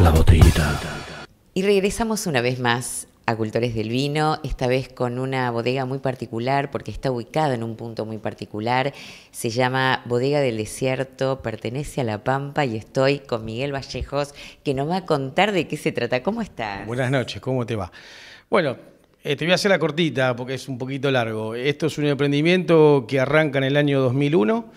La botellita. Y regresamos una vez más a Cultores del Vino, esta vez con una bodega muy particular porque está ubicada en un punto muy particular. Se llama Bodega del Desierto, pertenece a La Pampa y estoy con Miguel Vallejos que nos va a contar de qué se trata. ¿Cómo estás? Buenas noches, ¿cómo te va? Bueno, eh, te voy a hacer la cortita porque es un poquito largo. Esto es un emprendimiento que arranca en el año 2001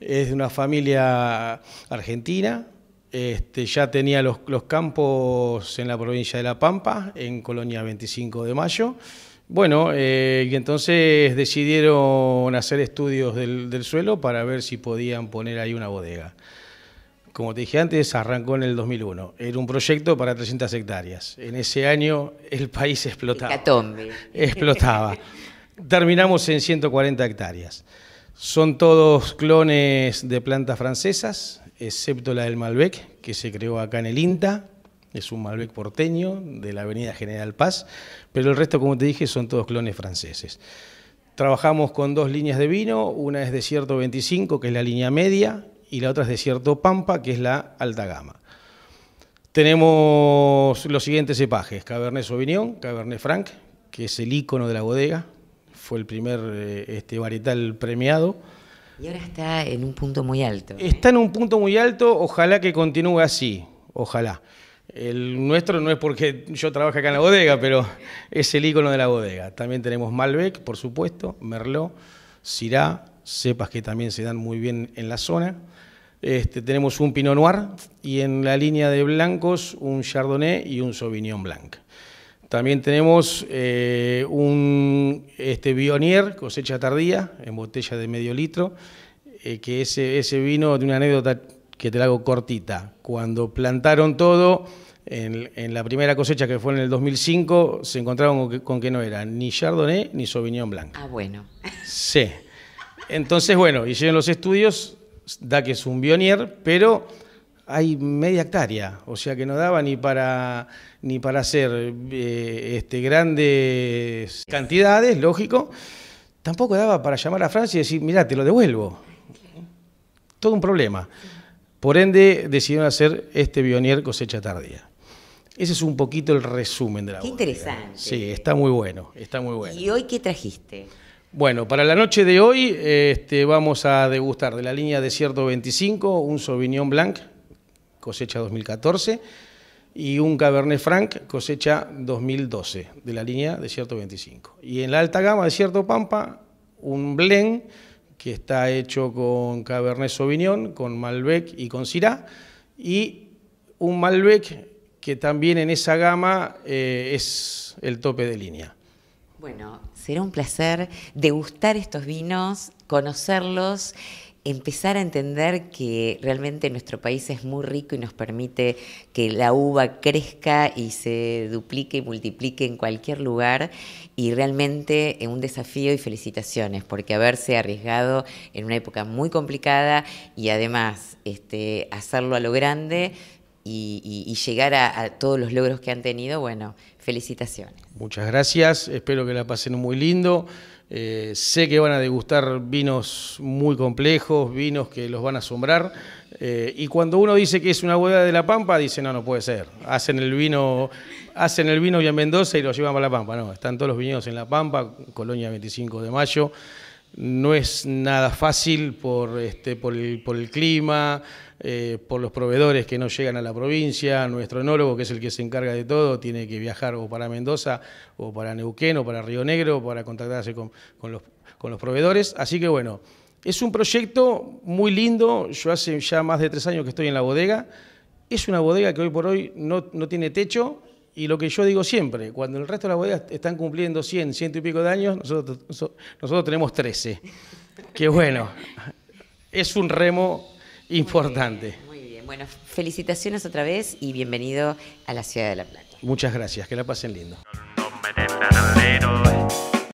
es de una familia argentina, este, ya tenía los, campos en la provincia de La Pampa, en Colonia 25 de Mayo. Bueno, eh, y entonces decidieron hacer estudios del, suelo para ver si podían poner ahí una bodega. Como te dije antes, arrancó en el 2001. Era un proyecto para 300 hectáreas. En ese año el país explotaba. Explotaba. Terminamos en 140 hectáreas. Son todos clones de plantas francesas, excepto la del Malbec, que se creó acá en el INTA. Es un Malbec porteño de la Avenida General Paz, pero el resto, como te dije, son todos clones franceses. Trabajamos con dos líneas de vino, una es Desierto 25, que es la línea media, y la otra es Desierto Pampa, que es la alta gama. Tenemos los siguientes cepajes, Cabernet Sauvignon, Cabernet Franc, que es el ícono de la bodega, fue el primer eh, este, varietal premiado. Y ahora está en un punto muy alto. Está en un punto muy alto, ojalá que continúe así, ojalá. El nuestro no es porque yo trabajo acá en la bodega, pero es el ícono de la bodega. También tenemos Malbec, por supuesto, Merlot, Syrah, cepas que también se dan muy bien en la zona. Este, tenemos un Pinot Noir y en la línea de blancos un Chardonnay y un Sauvignon Blanc. También tenemos eh, un este Bionier, cosecha tardía, en botella de medio litro, eh, que ese, ese vino, de una anécdota que te la hago cortita, cuando plantaron todo, en, la primera cosecha que fue en el 2005, se encontraron con que, no era ni Chardonnay ni Sauvignon Blanc. Ah, bueno. Sí. Entonces, bueno, hicieron los estudios, da que es un Bionier, pero hay media hectárea, o sea que no daba ni para, ni para hacer eh, este, grandes cantidades, lógico, tampoco daba para llamar a Francia y decir, mirá, te lo devuelvo. Todo un problema. Por ende, decidieron hacer este Bionier cosecha tardía. Ese es un poquito el resumen de la Qué interesante. Sí, está muy bueno, está muy bueno. ¿Y hoy qué trajiste? Bueno, para la noche de hoy este, vamos a degustar de la línea Desierto 25 un Sauvignon Blanc cosecha 2014, y un Cabernet Franc, cosecha 2012, de la línea Desierto 25. Y en la alta gama Desierto Pampa, un blend que está hecho con Cabernet Sauvignon, con Malbec y con Syrah, y un Malbec que también en esa gama eh, es el tope de línea. Bueno, será un placer degustar estos vinos, conocerlos empezar a entender que realmente nuestro país es muy rico y nos permite que la uva crezca y se duplique y multiplique en cualquier lugar y realmente es eh, un desafío y felicitaciones porque haberse arriesgado en una época muy complicada y además este, hacerlo a lo grande y, llegar a todos los logros que han tenido, bueno, felicitaciones. Muchas gracias, espero que la pasen muy lindo. Eh, sé que van a degustar vinos muy complejos, vinos que los van a asombrar. Eh, y cuando uno dice que es una hueá de la Pampa, dice no, no puede ser. Hacen el vino, hacen el vino bien Mendoza y lo llevan para la Pampa. No, están todos los viñedos en la Pampa, Colonia 25 de Mayo no es nada fácil por, este, por, el, clima, eh, por los proveedores que no llegan a la provincia, nuestro enólogo, que es el que se encarga de todo, tiene que viajar o para Mendoza, o para Neuquén, o para Río Negro, para contactarse con, los, proveedores. Así que bueno, es un proyecto muy lindo, yo hace ya más de tres años que estoy en la bodega, es una bodega que hoy por hoy no tiene techo, y lo que yo digo siempre, cuando el resto de las bodegas están cumpliendo 100, ciento y pico de años, nosotros, tenemos 13. que bueno, es un remo importante. muy bien, bueno, felicitaciones otra vez y bienvenido a la ciudad de La Plata. Muchas gracias, que la pasen lindo.